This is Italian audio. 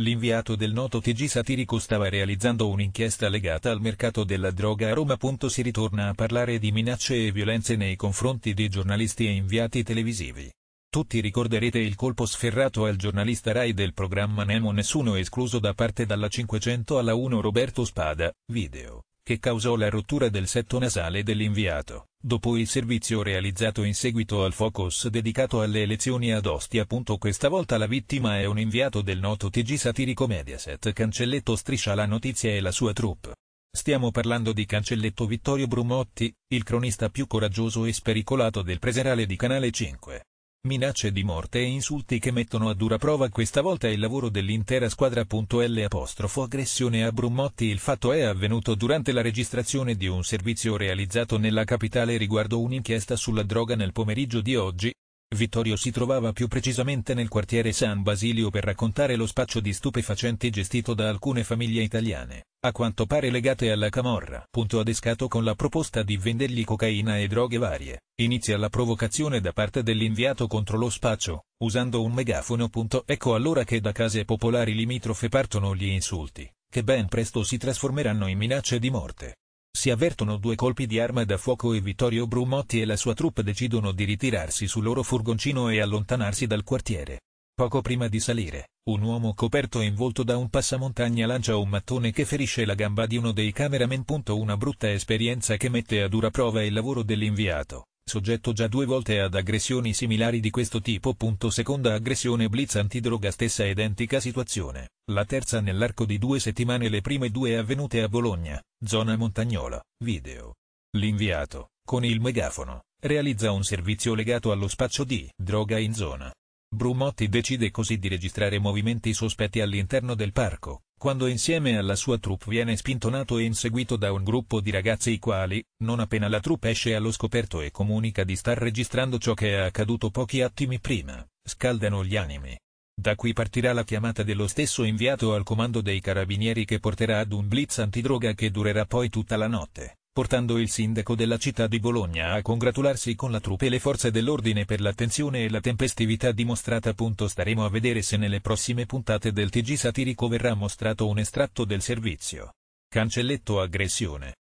L'inviato del noto TG satirico stava realizzando un'inchiesta legata al mercato della droga a Roma. Si ritorna a parlare di minacce e violenze nei confronti di giornalisti e inviati televisivi. Tutti ricorderete il colpo sferrato al giornalista Rai del programma Nemo Nessuno escluso da parte dalla 500 alla 1 Roberto Spada, video che causò la rottura del setto nasale dell'inviato, dopo il servizio realizzato in seguito al focus dedicato alle elezioni ad Ostia. Questa volta la vittima è un inviato del noto TG satirico Mediaset Cancelletto Striscia la notizia e la sua troupe. Stiamo parlando di Cancelletto Vittorio Brumotti, il cronista più coraggioso e spericolato del preserale di Canale 5 Minacce di morte e insulti che mettono a dura prova questa volta il lavoro dell'intera squadra. L'aggressione a Brumotti Il fatto è avvenuto durante la registrazione di un servizio realizzato nella capitale riguardo un'inchiesta sulla droga nel pomeriggio di oggi. Vittorio si trovava più precisamente nel quartiere San Basilio per raccontare lo spaccio di stupefacenti gestito da alcune famiglie italiane a quanto pare legate alla camorra. Punto adescato con la proposta di vendergli cocaina e droghe varie, inizia la provocazione da parte dell'inviato contro lo spaccio, usando un megafono. Punto. Ecco allora che da case popolari limitrofe partono gli insulti, che ben presto si trasformeranno in minacce di morte. Si avvertono due colpi di arma da fuoco e Vittorio Brumotti e la sua troupe decidono di ritirarsi sul loro furgoncino e allontanarsi dal quartiere. Poco prima di salire, un uomo coperto e involto da un passamontagna lancia un mattone che ferisce la gamba di uno dei cameraman. Una brutta esperienza che mette a dura prova il lavoro dell'inviato, soggetto già due volte ad aggressioni similari di questo tipo. Seconda aggressione blitz antidroga stessa identica situazione, la terza nell'arco di due settimane le prime due avvenute a Bologna, zona montagnola, video. L'inviato, con il megafono, realizza un servizio legato allo spaccio di droga in zona Brumotti decide così di registrare movimenti sospetti all'interno del parco, quando insieme alla sua troupe viene spintonato e inseguito da un gruppo di ragazzi i quali, non appena la troupe esce allo scoperto e comunica di star registrando ciò che è accaduto pochi attimi prima, scaldano gli animi. Da qui partirà la chiamata dello stesso inviato al comando dei carabinieri che porterà ad un blitz antidroga che durerà poi tutta la notte portando il sindaco della città di Bologna a congratularsi con la truppe e le forze dell'ordine per l'attenzione e la tempestività dimostrata. Staremo a vedere se nelle prossime puntate del TG satirico verrà mostrato un estratto del servizio. Cancelletto aggressione.